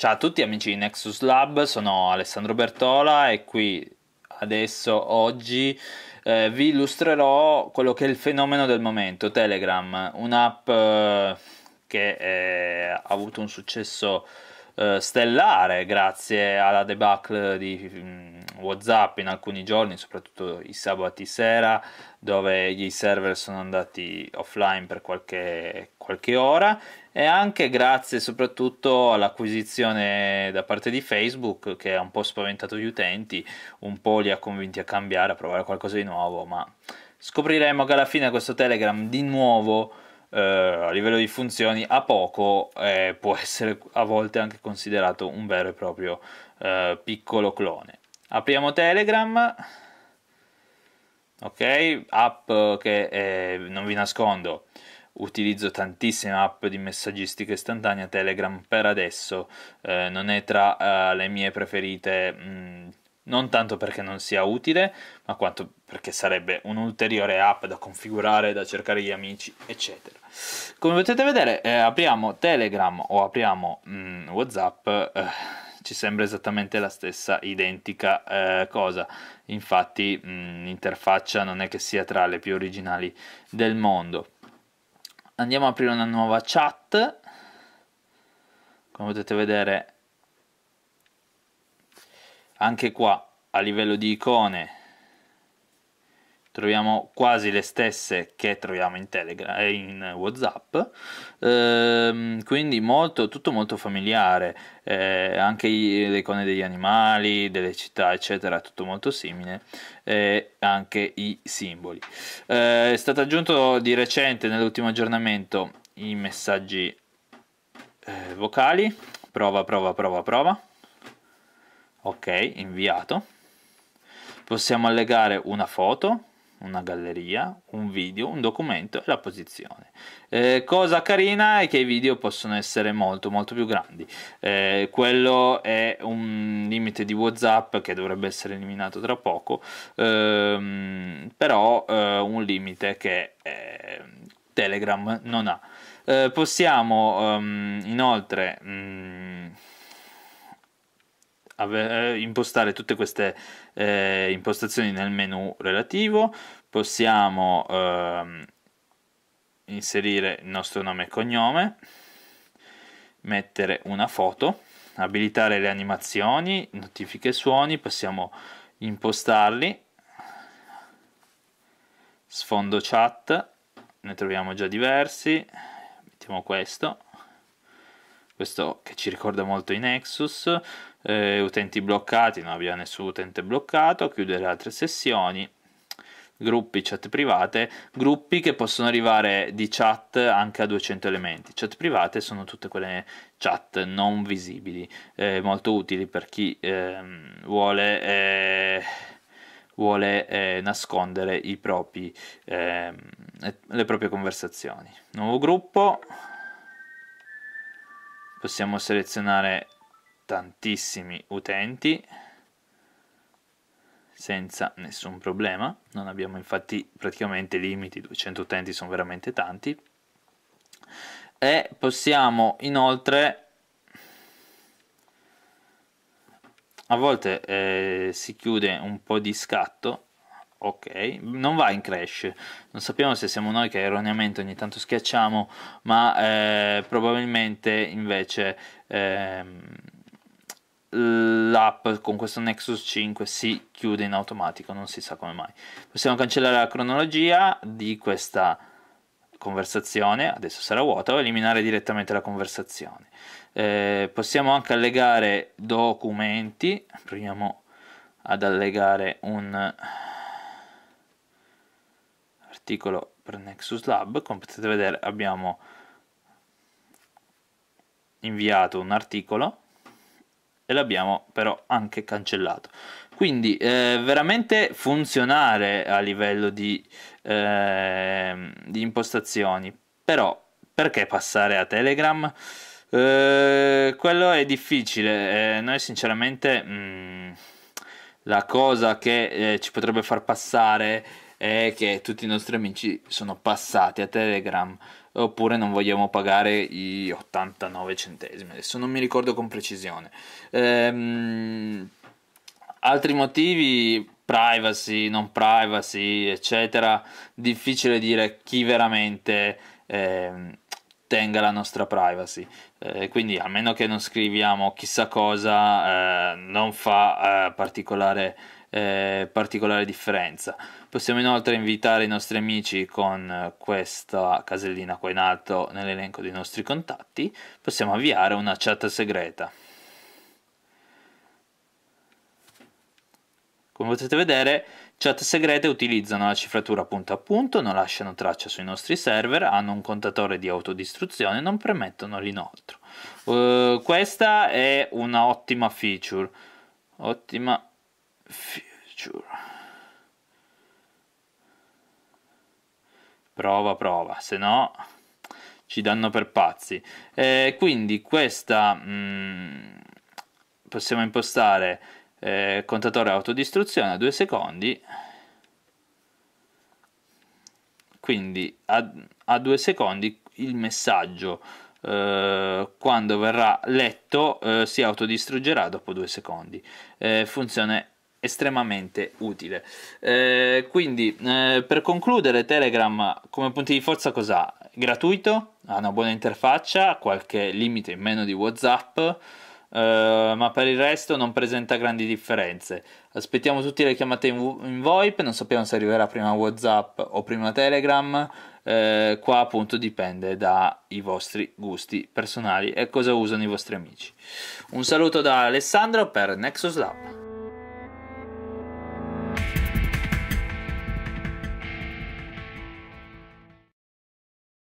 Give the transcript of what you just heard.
Ciao a tutti amici di Nexus Lab, sono Alessandro Bertola e qui adesso oggi eh, vi illustrerò quello che è il fenomeno del momento, Telegram, un'app eh, che eh, ha avuto un successo eh, stellare grazie alla debacle di mm, WhatsApp in alcuni giorni, soprattutto i sabati sera, dove i server sono andati offline per qualche, qualche ora e anche grazie soprattutto all'acquisizione da parte di Facebook che ha un po' spaventato gli utenti, un po' li ha convinti a cambiare, a provare qualcosa di nuovo, ma scopriremo che alla fine questo Telegram di nuovo Uh, a livello di funzioni ha poco e eh, può essere a volte anche considerato un vero e proprio uh, piccolo clone. Apriamo Telegram, ok, app che eh, non vi nascondo, utilizzo tantissime app di messaggistica istantanea, Telegram per adesso eh, non è tra eh, le mie preferite mh, mm, non tanto perché non sia utile, ma quanto perché sarebbe un'ulteriore app da configurare, da cercare gli amici, eccetera. Come potete vedere, eh, apriamo Telegram o apriamo mm, WhatsApp, eh, ci sembra esattamente la stessa identica eh, cosa. Infatti, mh, mm, l'interfaccia non è che sia tra le più originali del mondo. Andiamo a aprire una nuova chat. Come potete vedere, anche qua a livello di icone troviamo quasi le stesse che troviamo in Telegram e eh, in Whatsapp ehm, quindi molto, tutto molto familiare eh, anche le icone degli animali delle città eccetera tutto molto simile eh, anche i simboli eh, è stato aggiunto di recente nell'ultimo aggiornamento i messaggi eh, vocali prova prova prova prova ok inviato possiamo allegare una foto una galleria, un video, un documento e la posizione. Eh, cosa carina è che i video possono essere molto molto più grandi. Eh, quello è un limite di Whatsapp che dovrebbe essere eliminato tra poco, ehm, però eh, un limite che eh, Telegram non ha. Eh, possiamo ehm, inoltre... Mh, mm, ave- eh, impostare tutte queste eh, impostazioni nel menu relativo, possiamo ehm, inserire il nostro nome e cognome, mettere una foto, abilitare le animazioni, notifiche e suoni, possiamo impostarli, sfondo chat, ne troviamo già diversi, mettiamo questo, questo che ci ricorda molto i Nexus, eh, utenti bloccati, non abbiamo nessun utente bloccato, chiudere altre sessioni, gruppi, chat private, gruppi che possono arrivare di chat anche a 200 elementi. Chat private sono tutte quelle chat non visibili, eh, molto utili per chi eh, vuole... Eh, vuole eh, nascondere propri, eh, le proprie conversazioni. Nuovo gruppo, possiamo selezionare tantissimi utenti senza nessun problema, non abbiamo infatti praticamente limiti, 200 utenti sono veramente tanti e possiamo inoltre a volte eh, si chiude un po' di scatto ok non va in crash non sappiamo se siamo noi che erroneamente ogni tanto schiacciamo ma eh, probabilmente invece eh, l'app con questo Nexus 5 si chiude in automatico, non si sa come mai. Possiamo cancellare la cronologia di questa conversazione, adesso sarà vuota, o eliminare direttamente la conversazione. Eh, possiamo anche allegare documenti, proviamo ad allegare un articolo per Nexus Lab, come potete vedere abbiamo inviato un articolo e l'abbiamo però anche cancellato quindi eh, veramente funzionare a livello di, eh, di, impostazioni però perché passare a telegram eh, quello è difficile eh, noi sinceramente mh, mm, la cosa che eh, ci potrebbe far passare è che tutti i nostri amici sono passati a Telegram oppure non vogliamo pagare gli 89 centesimi. Adesso non mi ricordo con precisione. Ehm, altri motivi, privacy, non privacy, eccetera, difficile dire chi veramente eh, tenga la nostra privacy. Eh, quindi, meno che non scriviamo chissà cosa, eh, non fa eh, particolare eh, particolare differenza. Possiamo inoltre invitare i nostri amici con eh, questa casellina qua in alto nell'elenco dei nostri contatti, possiamo avviare una chat segreta. Come potete vedere, chat segrete utilizzano la cifratura punto a punto, non lasciano traccia sui nostri server, hanno un contatore di autodistruzione e non permettono l'inoltro. Uh, questa è un'ottima feature, ottima Future. Prova, prova, se no ci danno per pazzi. Eh, quindi questa mh, mm, possiamo impostare eh, contatore autodistruzione a due secondi. Quindi a, a 2 secondi il messaggio eh, quando verrà letto eh, si autodistruggerà dopo due secondi. Eh, funzione estremamente utile. Eh, quindi, eh, per concludere, Telegram come punti di forza cos'ha? Gratuito, ha una buona interfaccia, qualche limite in meno di WhatsApp, eh, ma per il resto non presenta grandi differenze. Aspettiamo tutte le chiamate in, in, VoIP, non sappiamo se arriverà prima WhatsApp o prima Telegram. Eh, qua appunto dipende dai vostri gusti personali e cosa usano i vostri amici. Un saluto da Alessandro per Nexus Lab.